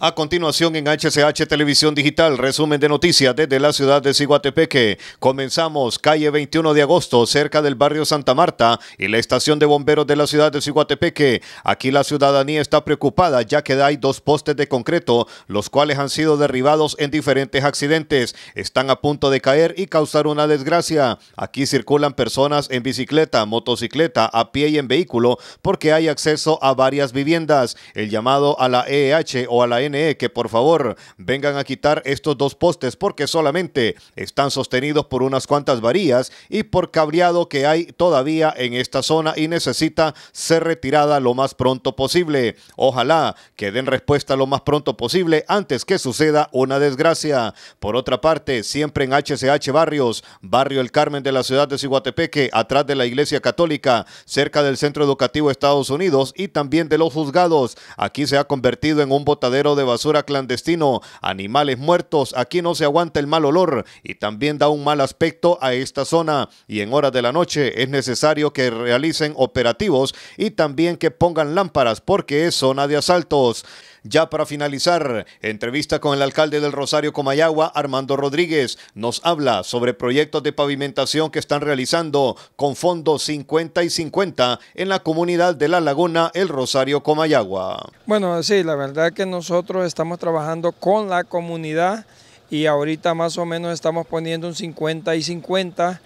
A continuación en HCH Televisión Digital, resumen de noticias desde la ciudad de Ziguatepeque. Comenzamos calle 21 de agosto, cerca del barrio Santa Marta y la estación de bomberos de la ciudad de Ciguatepeque. Aquí la ciudadanía está preocupada ya que hay dos postes de concreto, los cuales han sido derribados en diferentes accidentes. Están a punto de caer y causar una desgracia. Aquí circulan personas en bicicleta, motocicleta, a pie y en vehículo porque hay acceso a varias viviendas. El llamado a la EEH o a la e, que por favor vengan a quitar estos dos postes porque solamente están sostenidos por unas cuantas varillas y por cableado que hay todavía en esta zona y necesita ser retirada lo más pronto posible. Ojalá que den respuesta lo más pronto posible antes que suceda una desgracia. Por otra parte, siempre en HCH Barrios, Barrio El Carmen de la ciudad de Ciguatepeque, atrás de la Iglesia Católica, cerca del Centro Educativo Estados Unidos y también de los juzgados. Aquí se ha convertido en un botadero de basura clandestino, animales muertos, aquí no se aguanta el mal olor y también da un mal aspecto a esta zona y en horas de la noche es necesario que realicen operativos y también que pongan lámparas porque es zona de asaltos. Ya para finalizar, entrevista con el alcalde del Rosario Comayagua, Armando Rodríguez, nos habla sobre proyectos de pavimentación que están realizando con fondos 50 y 50 en la comunidad de La Laguna, el Rosario Comayagua. Bueno, sí, la verdad que nosotros estamos trabajando con la comunidad y ahorita más o menos estamos poniendo un 50 y 50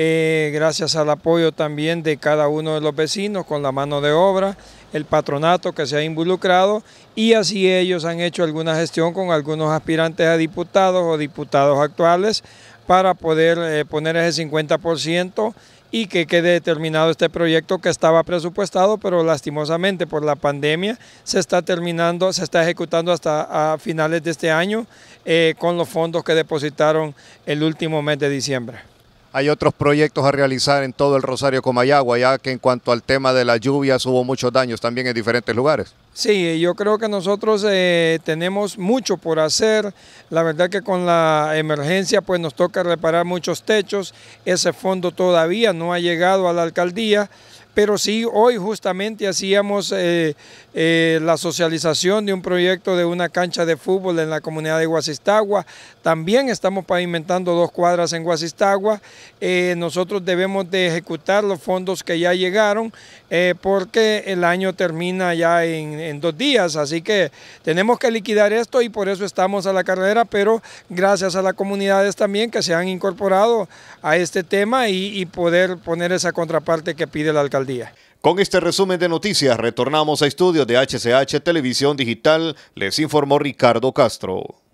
eh, gracias al apoyo también de cada uno de los vecinos con la mano de obra, el patronato que se ha involucrado y así ellos han hecho alguna gestión con algunos aspirantes a diputados o diputados actuales para poder eh, poner ese 50% y que quede determinado este proyecto que estaba presupuestado, pero lastimosamente por la pandemia se está terminando, se está ejecutando hasta a finales de este año eh, con los fondos que depositaron el último mes de diciembre hay otros proyectos a realizar en todo el Rosario Comayagua, ya que en cuanto al tema de las lluvias hubo muchos daños también en diferentes lugares. Sí, yo creo que nosotros eh, tenemos mucho por hacer. La verdad que con la emergencia pues nos toca reparar muchos techos. Ese fondo todavía no ha llegado a la alcaldía pero sí hoy justamente hacíamos eh, eh, la socialización de un proyecto de una cancha de fútbol en la comunidad de Guasistagua. También estamos pavimentando dos cuadras en Guasistagua. Eh, nosotros debemos de ejecutar los fondos que ya llegaron porque el año termina ya en, dos días, así que tenemos que liquidar esto y por eso estamos a la carrera, pero gracias a las comunidades también que se han incorporado a este tema y, y poder poner esa contraparte que pide la alcaldía. Con este resumen de noticias retornamos a estudios de HCH Televisión Digital, les informó Ricardo Castro.